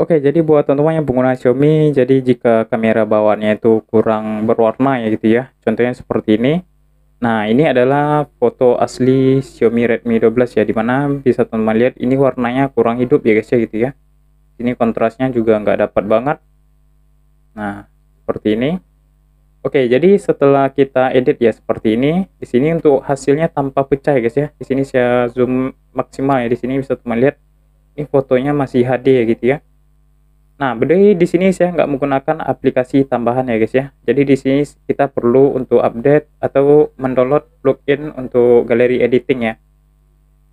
Oke, jadi buat teman-teman yang pengguna Xiaomi, jadi jika kamera bawaannya itu kurang berwarna ya gitu ya, contohnya seperti ini. Nah, ini adalah foto asli Xiaomi Redmi 12 ya, dimana bisa teman-teman lihat ini warnanya kurang hidup ya guys ya gitu ya. Ini kontrasnya juga nggak dapat banget. Nah, seperti ini. Oke, jadi setelah kita edit ya seperti ini, di sini untuk hasilnya tanpa pecah ya guys ya. Di sini saya zoom maksimal ya, di sini bisa teman lihat ini fotonya masih HD ya gitu ya Nah, berarti ya, di sini saya nggak menggunakan aplikasi tambahan ya guys ya. Jadi di sini kita perlu untuk update atau mendownload plugin untuk galeri editing ya.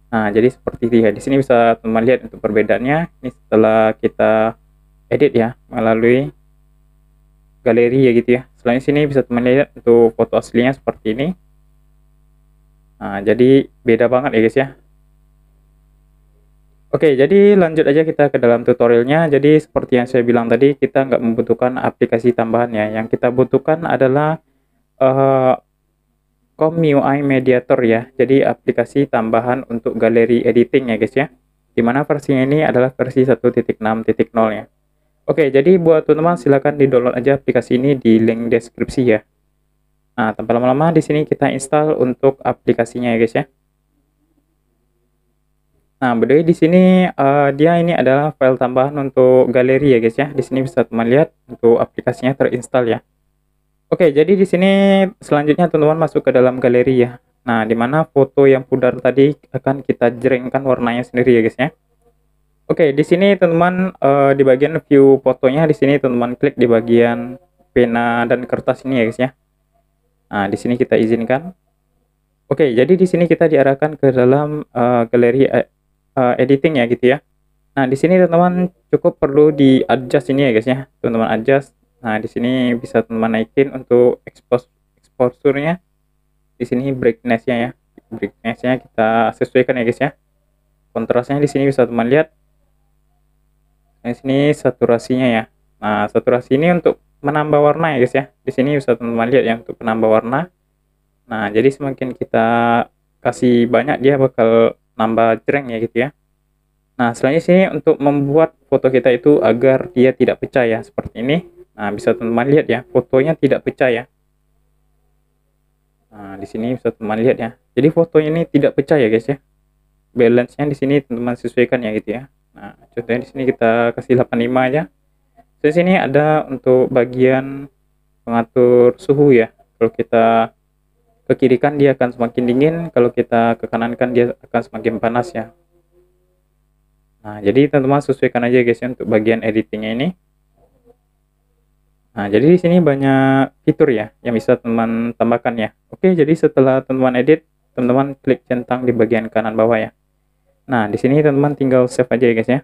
Nah, jadi seperti ini ya. Di sini bisa teman lihat untuk perbedaannya. Ini setelah kita edit ya melalui galeri ya gitu ya. Selain sini bisa teman lihat untuk foto aslinya seperti ini. Nah, jadi beda banget ya guys ya. Oke, jadi lanjut aja kita ke dalam tutorialnya. Jadi seperti yang saya bilang tadi, kita nggak membutuhkan aplikasi tambahannya. Yang kita butuhkan adalah uh, eh, Com UI Mediator ya. Jadi aplikasi tambahan untuk galeri editing ya guys ya. Dimana versinya ini adalah versi 1.6.0 ya. Oke, jadi buat teman-teman silahkan di-download aja aplikasi ini di link deskripsi ya. Nah, tanpa lama-lama di sini kita install untuk aplikasinya ya guys ya. Nah, by di sini uh, dia ini adalah file tambahan untuk galeri ya guys ya. Di sini bisa teman lihat untuk aplikasinya terinstall ya. Oke, jadi di sini selanjutnya teman-teman masuk ke dalam galeri ya. Nah, di mana foto yang pudar tadi akan kita jerengkan warnanya sendiri ya guys ya. Oke, di sini teman-teman uh, di bagian view fotonya di sini teman-teman klik di bagian pena dan kertas ini ya guys ya. Nah, di sini kita izinkan. Oke, jadi di sini kita diarahkan ke dalam uh, galeri uh, editing ya gitu ya. Nah, di sini teman-teman cukup perlu di adjust ini ya guys ya. Teman-teman adjust. Nah, di sini bisa teman-teman naikin untuk expose exposure-nya. Di sini brightness-nya ya. Brightness-nya kita sesuaikan ya guys ya. Kontrasnya di sini bisa teman lihat. Nah, di sini saturasinya ya. Nah, saturasi ini untuk menambah warna ya guys ya. Di sini bisa teman-teman lihat ya untuk penambah warna. Nah, jadi semakin kita kasih banyak dia bakal nambah jreng ya gitu ya nah selanjutnya sini untuk membuat foto kita itu agar dia tidak pecah ya seperti ini nah bisa teman-teman lihat ya fotonya tidak pecah ya nah di sini bisa teman teman lihat ya jadi fotonya ini tidak pecah ya guys ya balance nya di sini teman-teman sesuaikan ya gitu ya nah contohnya di sini kita kasih 85 aja di sini ada untuk bagian pengatur suhu ya kalau kita ke kiri kan dia akan semakin dingin kalau kita ke kanan kan dia akan semakin panas ya nah jadi teman-teman sesuaikan aja guys ya untuk bagian editingnya ini nah jadi di sini banyak fitur ya yang bisa teman tambahkan ya oke jadi setelah teman-teman edit teman-teman klik centang di bagian kanan bawah ya nah di sini teman-teman tinggal save aja ya guys ya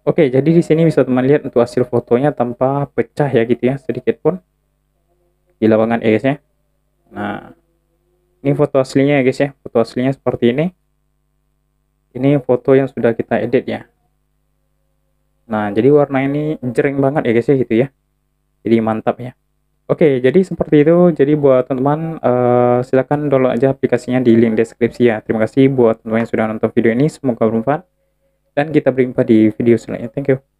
Oke, jadi di sini bisa teman lihat untuk hasil fotonya tanpa pecah ya gitu ya, sedikit pun di lapangan ya guys ya. Nah, ini foto aslinya ya guys ya foto aslinya seperti ini ini foto yang sudah kita edit ya nah jadi warna ini jering banget ya guys ya gitu ya jadi mantap ya Oke, jadi seperti itu. Jadi buat teman-teman, uh, eh, silahkan download aja aplikasinya di link deskripsi ya. Terima kasih buat teman-teman yang sudah nonton video ini. Semoga bermanfaat. Dan kita berjumpa di video selanjutnya. Thank you.